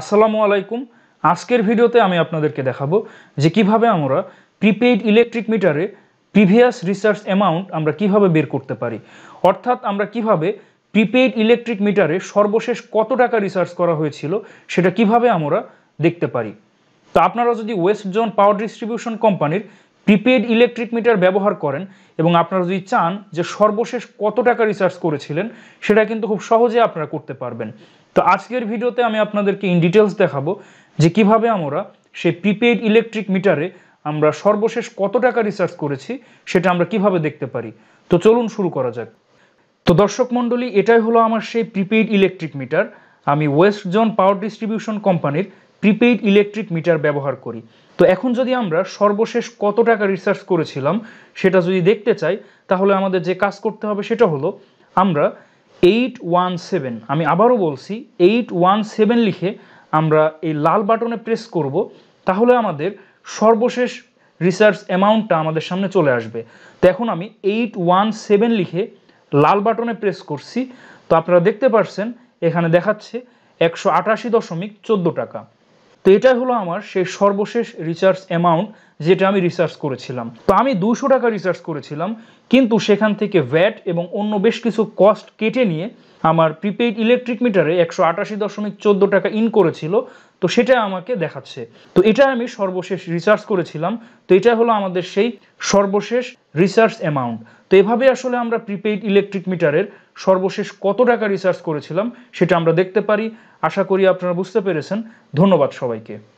আসসালামু আলাইকুম আজকের ভিডিওতে আমি আপনাদেরকে দেখাবো যে কিভাবে আমরা প্রিপেইড ইলেকট্রিক মিটারে প্রিভিয়াস রিসার্চ অ্যামাউন্ট আমরা কিভাবে বের করতে পারি অর্থাৎ আমরা কিভাবে প্রিপেইড ইলেকট্রিক মিটারে সর্বশেষ কত টাকা রিসার্চ করা হয়েছিল সেটা কিভাবে আমরা দেখতে পারি তো আপনারা যদি ওয়েস্ট জোন পাওয়ার ডিস্ট্রিবিউশন কোম্পানির প্রিপেইড ইলেকট্রিক মিটার ব্যবহার করেন এবং আপনারা যদি চান যে সর্বশেষ কত টাকা রিসার্চ করেছিলেন সেটা কিন্তু খুব সহজে আপনারা করতে পারবেন তো আজকের ভিডিওতে আমি আপনাদেরকে ইন ডিটেলস দেখাবো যে কিভাবে আমরা সেই প্রিপেড ইলেকট্রিক মিটারে আমরা সর্বশেষ কত টাকা রিসার্চ করেছি সেটা আমরা কিভাবে দেখতে পারি তো চলুন শুরু করা যাক তো দর্শক মণ্ডলী এটাই হলো আমার সেই প্রিপেইড ইলেকট্রিক মিটার আমি ওয়েস্ট জোন পাওয়ার ডিস্ট্রিবিউশন কোম্পানির প্রিপেইড ইলেকট্রিক মিটার ব্যবহার করি তো এখন যদি আমরা সর্বশেষ কত টাকা রিসার্চ করেছিলাম সেটা যদি দেখতে চাই তাহলে আমাদের যে কাজ করতে হবে সেটা হলো আমরা এইট ওয়ান সেভেন আমি আবারও বলছি এইট ওয়ান সেভেন লিখে আমরা এই লাল বাটনে প্রেস করব তাহলে আমাদের সর্বশেষ রিসার্চ অ্যামাউন্টটা আমাদের সামনে চলে আসবে তো এখন আমি এইট ওয়ান সেভেন লিখে লাল বাটনে প্রেস করছি তো আপনারা দেখতে পাচ্ছেন এখানে দেখাচ্ছে একশো আটাশি দশমিক চোদ্দো টাকা তো এটাই হলো আমার সেই সর্বশেষ রিচার্জ অ্যামাউন্ট যেটা আমি রিসার্চ করেছিলাম তো আমি দুশো টাকা রিসার্চ করেছিলাম কিন্তু সেখান থেকে ভ্যাট এবং অন্য বেশ কিছু কস্ট কেটে নিয়ে আমার প্রিপেইড ইলেকট্রিক মিটারে একশো আটাশি দশমিক চোদ্দো টাকা ইন করেছিল তো সেটা আমাকে দেখাচ্ছে তো এটা আমি সর্বশেষ রিচার্জ করেছিলাম তো এটা হলো আমাদের সেই সর্বশেষ রিচার্জ অ্যামাউন্ট তো এভাবে আসলে আমরা প্রিপেইড ইলেকট্রিক মিটারের সর্বশেষ কত টাকা রিচার্জ করেছিলাম সেটা আমরা দেখতে পারি আশা করি আপনারা বুঝতে পেরেছেন ধন্যবাদ সবাইকে